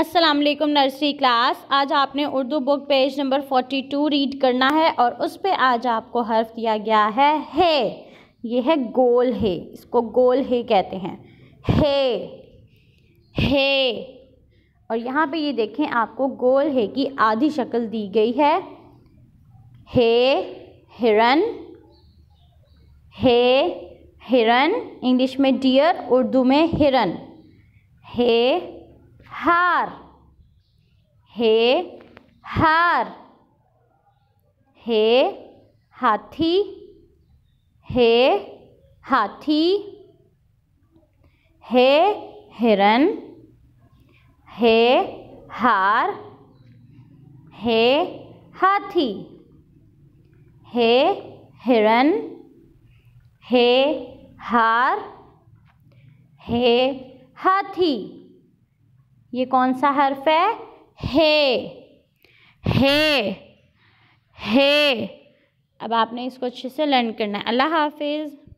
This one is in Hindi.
अस्सलाम वालेकुम नर्सरी क्लास आज आपने Urdu book page number forty two read करना है और उस पर आज आपको हर्फ दिया गया है हे ये है गोल हे इसको गोल हे कहते हैं हे हे और यहाँ पे ये देखें आपको गोल हे की आधी शक्ल दी गई है हे हिरन हे हिरन इंग्लिश में डियर उर्दू में हिरन हे हार हे हार हे हाथी हे हाथी हे हिरन हे हार हे हाथी हे हिरन हे हार हे हाथी ये कौन सा हर्फ है हे हे हे अब आपने इसको अच्छे से लर्न करना है अल्लाह हाफिज़